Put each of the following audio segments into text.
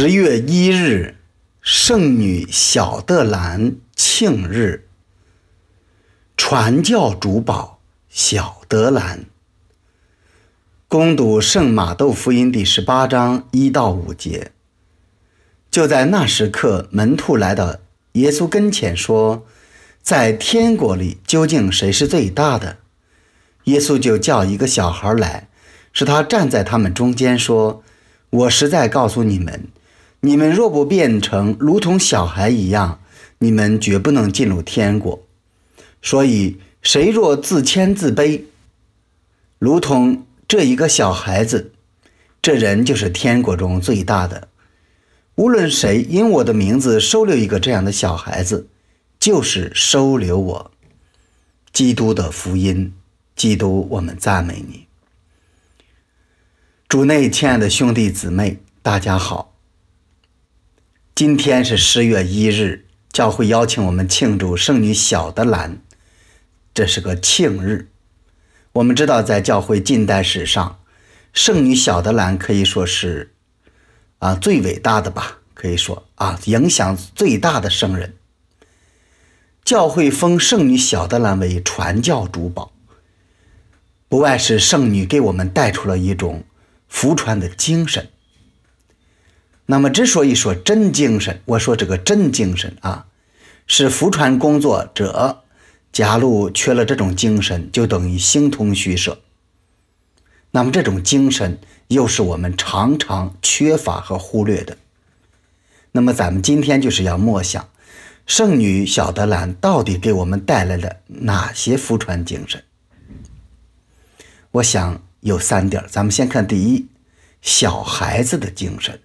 十月一日，圣女小德兰庆日。传教主宝小德兰。攻读《圣马窦福音》第十八章一到五节。就在那时刻，门徒来到耶稣跟前，说：“在天国里，究竟谁是最大的？”耶稣就叫一个小孩来，使他站在他们中间，说：“我实在告诉你们。”你们若不变成如同小孩一样，你们绝不能进入天国。所以，谁若自谦自卑，如同这一个小孩子，这人就是天国中最大的。无论谁因我的名字收留一个这样的小孩子，就是收留我。基督的福音，基督，我们赞美你。主内亲爱的兄弟姊妹，大家好。今天是十月一日，教会邀请我们庆祝圣女小德兰，这是个庆日。我们知道，在教会近代史上，圣女小德兰可以说是啊最伟大的吧，可以说啊影响最大的圣人。教会封圣女小德兰为传教主宝，不外是圣女给我们带出了一种福传的精神。那么，之所以说真精神，我说这个真精神啊，是福船工作者，假如缺了这种精神，就等于形同虚设。那么，这种精神又是我们常常缺乏和忽略的。那么，咱们今天就是要默想，圣女小德兰到底给我们带来了哪些福船精神？我想有三点。咱们先看第一，小孩子的精神。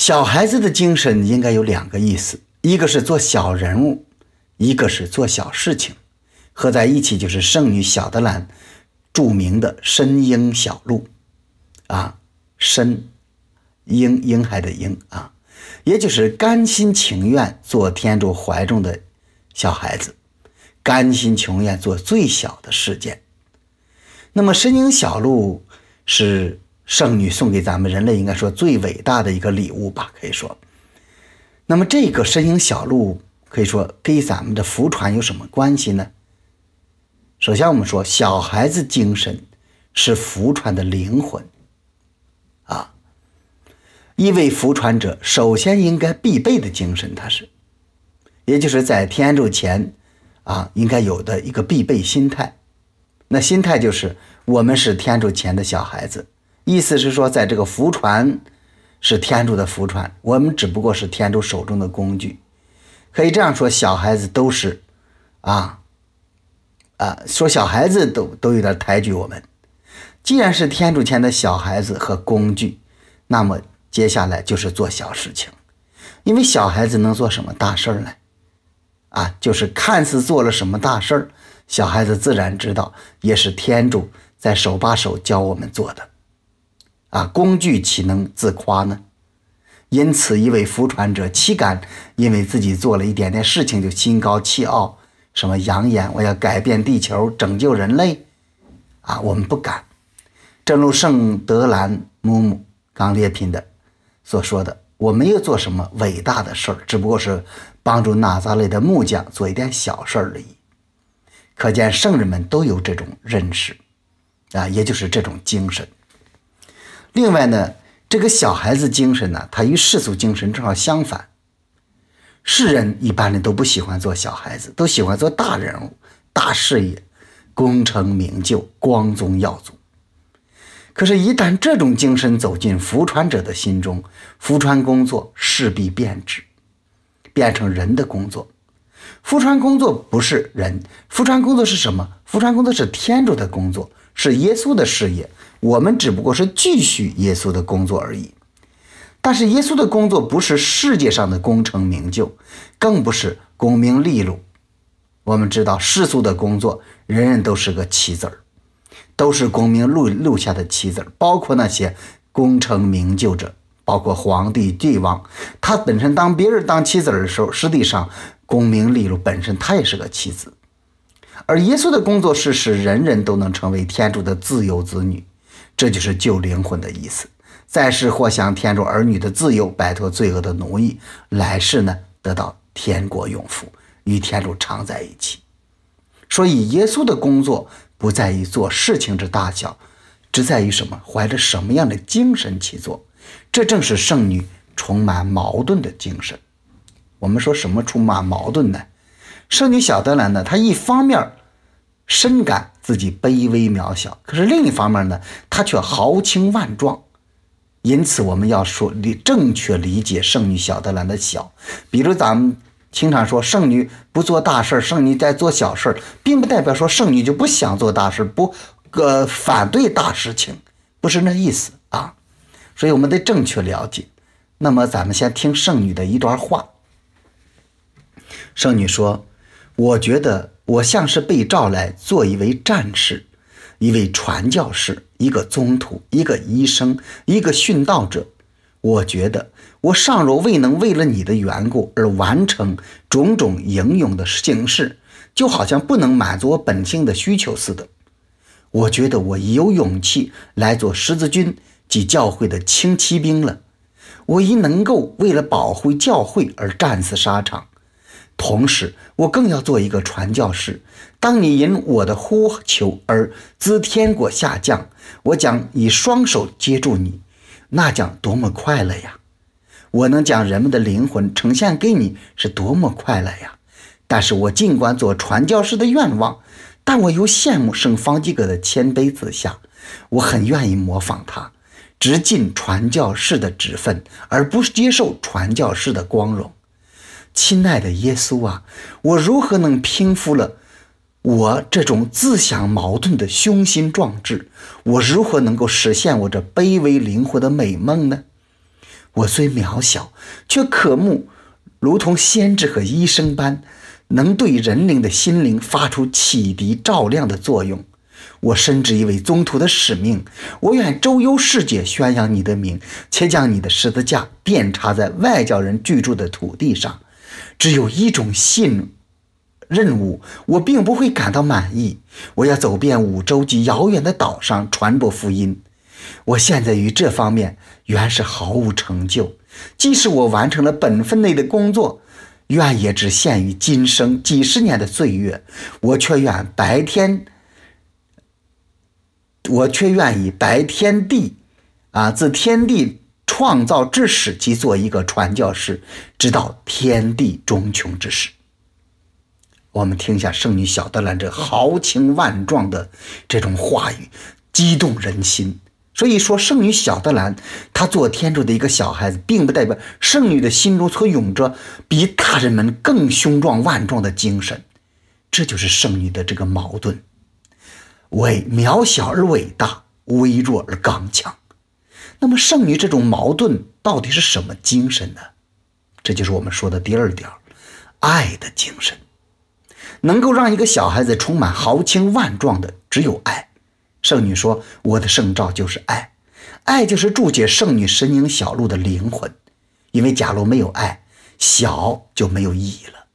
小孩子的精神应该有两个意思，一个是做小人物，一个是做小事情，合在一起就是圣女小德兰著名的“深鹰小鹿”，啊，深鹰鹰孩的鹰啊，也就是甘心情愿做天主怀中的小孩子，甘心情愿做最小的事件。那么，深鹰小鹿是。圣女送给咱们人类应该说最伟大的一个礼物吧，可以说。那么这个身影小鹿可以说跟咱们的福传有什么关系呢？首先我们说小孩子精神是福传的灵魂啊。一位福传者首先应该必备的精神，它是，也就是在天主前啊应该有的一个必备心态。那心态就是我们是天主前的小孩子。意思是说，在这个福船是天主的福船，我们只不过是天主手中的工具。可以这样说，小孩子都是啊啊，说小孩子都都有点抬举我们。既然是天主前的小孩子和工具，那么接下来就是做小事情。因为小孩子能做什么大事儿呢？啊，就是看似做了什么大事儿，小孩子自然知道，也是天主在手把手教我们做的。啊，工具岂能自夸呢？因此，一位福传者岂敢因为自己做了一点点事情就心高气傲？什么扬言我要改变地球，拯救人类？啊，我们不敢。正如圣德兰姆姆冈列品的所说的：“我没有做什么伟大的事儿，只不过是帮助纳扎雷的木匠做一点小事而已。”可见，圣人们都有这种认识啊，也就是这种精神。另外呢，这个小孩子精神呢，它与世俗精神正好相反。世人一般的都不喜欢做小孩子，都喜欢做大人物、大事业，功成名就、光宗耀祖。可是，一旦这种精神走进福川者的心中，福川工作势必变质，变成人的工作。福川工作不是人，福川工作是什么？福川工作是天主的工作。是耶稣的事业，我们只不过是继续耶稣的工作而已。但是耶稣的工作不是世界上的功成名就，更不是功名利禄。我们知道世俗的工作，人人都是个棋子儿，都是功名禄禄下的棋子儿。包括那些功成名就者，包括皇帝帝王，他本身当别人当棋子儿的时候，实际上功名利禄本身他也是个棋子。而耶稣的工作是使人人都能成为天主的自由子女，这就是救灵魂的意思。在世或享天主儿女的自由，摆脱罪恶的奴役；来世呢，得到天国永福，与天主常在一起。所以，耶稣的工作不在于做事情之大小，只在于什么，怀着什么样的精神去做。这正是圣女充满矛盾的精神。我们说什么充满矛盾呢？圣女小德兰呢，她一方面深感自己卑微渺小，可是另一方面呢，她却豪情万状。因此，我们要说理正确理解圣女小德兰的小。比如，咱们经常说圣女不做大事，圣女在做小事并不代表说圣女就不想做大事，不呃反对大事情，不是那意思啊。所以，我们得正确了解。那么，咱们先听圣女的一段话。圣女说。我觉得我像是被召来做一位战士，一位传教士，一个宗徒，一个医生，一个殉道者。我觉得我尚若未能为了你的缘故而完成种种英勇的行事，就好像不能满足我本性的需求似的。我觉得我已有勇气来做十字军及教会的轻骑兵了。我已能够为了保护教会而战死沙场。同时，我更要做一个传教士。当你因我的呼求而自天国下降，我将以双手接住你，那将多么快乐呀！我能将人们的灵魂呈现给你，是多么快乐呀！但是我尽管做传教士的愿望，但我又羡慕圣方济各的谦卑自下，我很愿意模仿他，只尽传教士的职分，而不是接受传教士的光荣。亲爱的耶稣啊，我如何能平复了我这种自相矛盾的雄心壮志？我如何能够实现我这卑微灵魂的美梦呢？我虽渺小，却渴慕如同先知和医生般，能对人灵的心灵发出启迪、照亮的作用。我深知一位宗徒的使命，我愿周游世界宣扬你的名，且将你的十字架遍插在外教人居住的土地上。只有一种信任务，我并不会感到满意。我要走遍五洲及遥远的岛上传播福音。我现在于这方面原是毫无成就，即使我完成了本分内的工作，愿也只限于今生几十年的岁月。我却愿白天，我却愿意白天地，啊，自天地。创造之始即做一个传教士，直到天地终穷之时。我们听一下圣女小德兰这豪情万状的这种话语，激动人心。所以说，圣女小德兰她做天主的一个小孩子，并不代表圣女的心中所涌着比大人们更雄壮万状的精神。这就是圣女的这个矛盾：为渺小而伟大，微弱而刚强。那么圣女这种矛盾到底是什么精神呢？这就是我们说的第二点，爱的精神，能够让一个小孩子充满豪情万状的只有爱。圣女说：“我的圣照就是爱，爱就是注解圣女神影小路的灵魂。因为假如没有爱，小就没有意义了。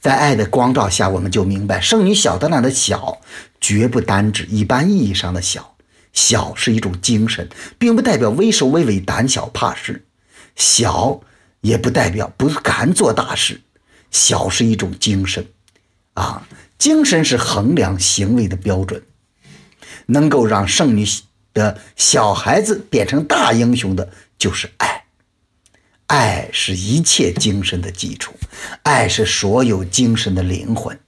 在爱的光照下，我们就明白圣女小的那的小，绝不单指一般意义上的小。”小是一种精神，并不代表畏首畏尾、胆小怕事；小也不代表不敢做大事。小是一种精神，啊，精神是衡量行为的标准。能够让剩女的小孩子变成大英雄的，就是爱。爱是一切精神的基础，爱是所有精神的灵魂。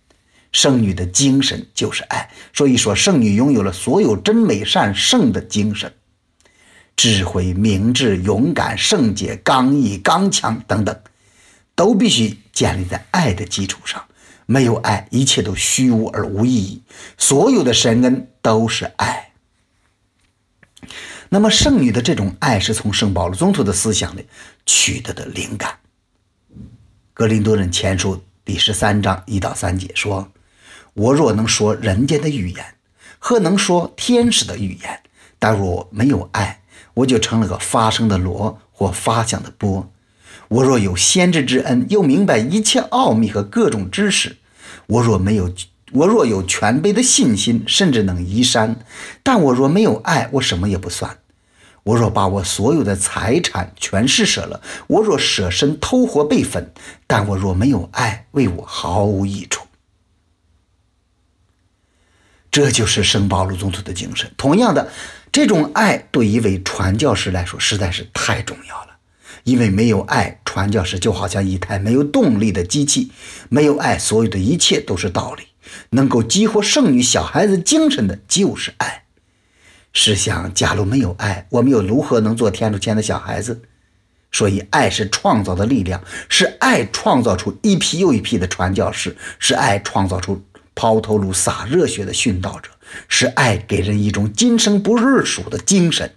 圣女的精神就是爱，所以说圣女拥有了所有真、美、善、圣的精神，智慧、明智、勇敢、圣洁、刚毅、刚强等等，都必须建立在爱的基础上。没有爱，一切都虚无而无意义。所有的神恩都是爱。那么，圣女的这种爱是从圣保罗宗徒的思想里取得的灵感。《格林多人前书》第十三章一到三节说。我若能说人间的语言，何能说天使的语言？但若没有爱，我就成了个发声的锣或发响的波。我若有先知之恩，又明白一切奥秘和各种知识；我若没有，我若有全威的信心，甚至能移山；但我若没有爱，我什么也不算。我若把我所有的财产全施舍了，我若舍身偷活被焚；但我若没有爱，为我毫无益处。这就是圣保罗总统的精神。同样的，这种爱对一位传教士来说实在是太重要了，因为没有爱，传教士就好像一台没有动力的机器。没有爱，所有的一切都是道理。能够激活圣女小孩子精神的就是爱。试想，假如没有爱，我们又如何能做天主前的小孩子？所以，爱是创造的力量，是爱创造出一批又一批的传教士，是爱创造出。抛头颅洒热血的殉道者，是爱给人一种今生不日属的精神。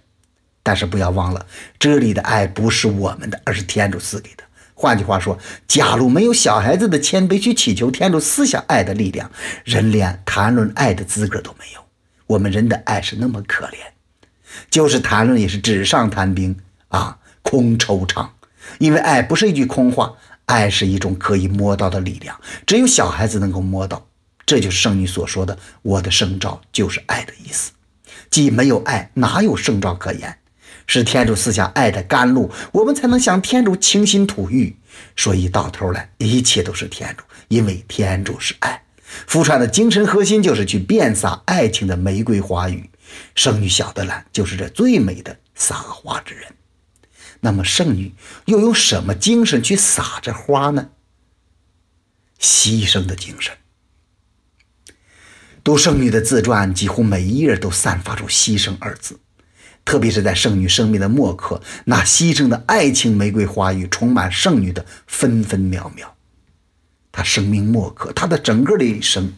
但是不要忘了，这里的爱不是我们的，而是天主赐给的。换句话说，假如没有小孩子的谦卑去祈求天主赐下爱的力量，人连谈论爱的资格都没有。我们人的爱是那么可怜，就是谈论也是纸上谈兵啊，空惆怅。因为爱不是一句空话，爱是一种可以摸到的力量，只有小孩子能够摸到。这就是圣女所说的：“我的圣召就是爱的意思，既没有爱，哪有圣召可言？是天主赐下爱的甘露，我们才能向天主倾心吐欲。所以到头来，一切都是天主，因为天主是爱。夫川的精神核心就是去遍撒爱情的玫瑰花语。圣女小德兰就是这最美的撒花之人。那么圣女又用什么精神去撒这花呢？牺牲的精神。”读圣女的自传几乎每一页都散发出“牺牲”二字，特别是在圣女生命的末刻，那牺牲的爱情玫瑰花语充满圣女的分分秒秒。她生命末刻，她的整个的一生。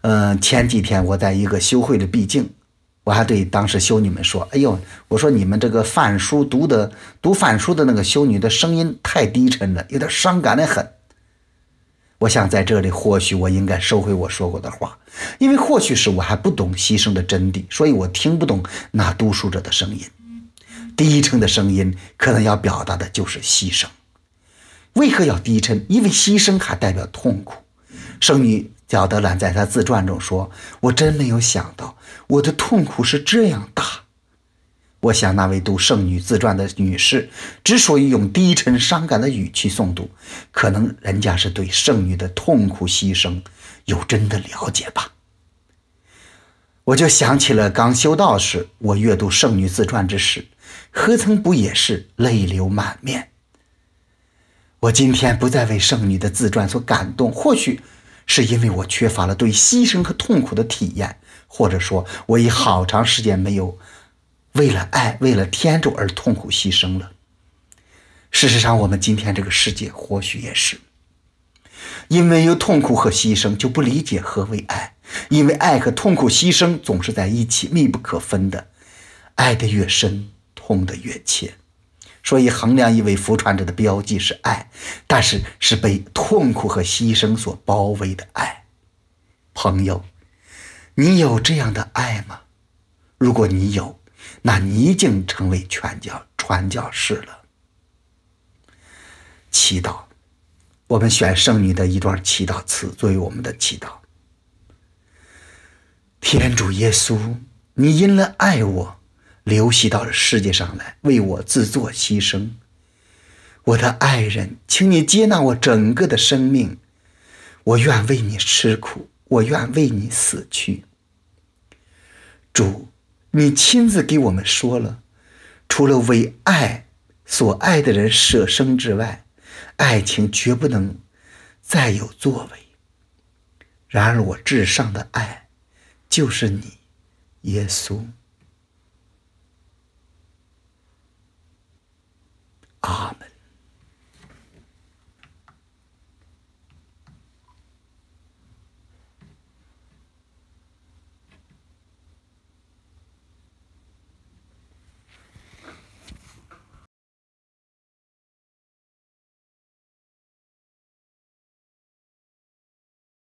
嗯，前几天我在一个修会的闭竟，我还对当时修女们说：“哎呦，我说你们这个范书读的读范书的那个修女的声音太低沉了，有点伤感的很。”我想在这里，或许我应该收回我说过的话，因为或许是我还不懂牺牲的真谛，所以我听不懂那读书者的声音。低沉的声音可能要表达的就是牺牲。为何要低沉？因为牺牲还代表痛苦。圣女贾德兰在她自传中说：“我真没有想到，我的痛苦是这样大。”我想，那位读圣女自传的女士之所以用低沉伤感的语气诵读，可能人家是对圣女的痛苦牺牲有真的了解吧。我就想起了刚修道时，我阅读圣女自传之时，何曾不也是泪流满面？我今天不再为圣女的自传所感动，或许是因为我缺乏了对牺牲和痛苦的体验，或者说，我已好长时间没有。为了爱，为了天主而痛苦牺牲了。事实上，我们今天这个世界或许也是，因为有痛苦和牺牲，就不理解何为爱。因为爱和痛苦、牺牲总是在一起，密不可分的。爱的越深，痛的越切。所以，衡量一位福传者的标记是爱，但是是被痛苦和牺牲所包围的爱。朋友，你有这样的爱吗？如果你有，那你已经成为传教传教士了。祈祷，我们选圣女的一段祈祷词作为我们的祈祷。天主耶稣，你因了爱我，流徙到了世界上来，为我自作牺牲。我的爱人，请你接纳我整个的生命。我愿为你吃苦，我愿为你死去。主。你亲自给我们说了，除了为爱所爱的人舍生之外，爱情绝不能再有作为。然而，我至上的爱就是你，耶稣。